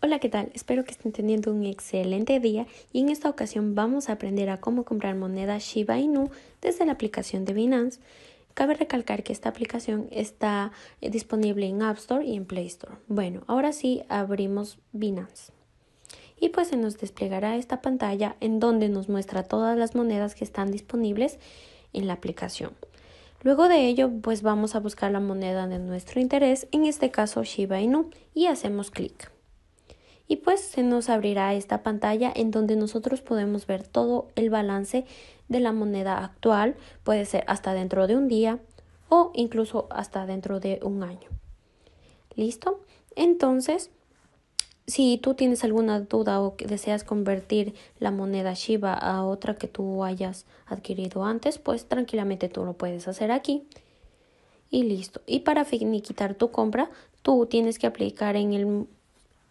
Hola, ¿qué tal? Espero que estén teniendo un excelente día y en esta ocasión vamos a aprender a cómo comprar moneda Shiba Inu desde la aplicación de Binance. Cabe recalcar que esta aplicación está eh, disponible en App Store y en Play Store. Bueno, ahora sí abrimos Binance. Y pues se nos desplegará esta pantalla en donde nos muestra todas las monedas que están disponibles en la aplicación. Luego de ello, pues vamos a buscar la moneda de nuestro interés, en este caso Shiba Inu, y hacemos clic y pues se nos abrirá esta pantalla en donde nosotros podemos ver todo el balance de la moneda actual, puede ser hasta dentro de un día o incluso hasta dentro de un año. ¿Listo? Entonces, si tú tienes alguna duda o deseas convertir la moneda Shiba a otra que tú hayas adquirido antes, pues tranquilamente tú lo puedes hacer aquí. Y listo. Y para finiquitar tu compra, tú tienes que aplicar en el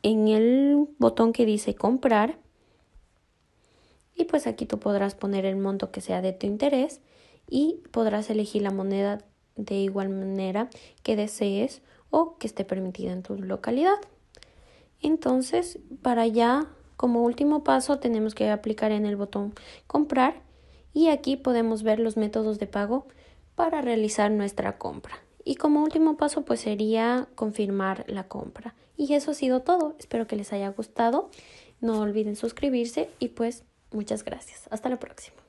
en el botón que dice comprar y pues aquí tú podrás poner el monto que sea de tu interés y podrás elegir la moneda de igual manera que desees o que esté permitida en tu localidad. Entonces, para ya como último paso tenemos que aplicar en el botón comprar y aquí podemos ver los métodos de pago para realizar nuestra compra. Y como último paso pues sería confirmar la compra. Y eso ha sido todo. Espero que les haya gustado. No olviden suscribirse y pues muchas gracias. Hasta la próxima.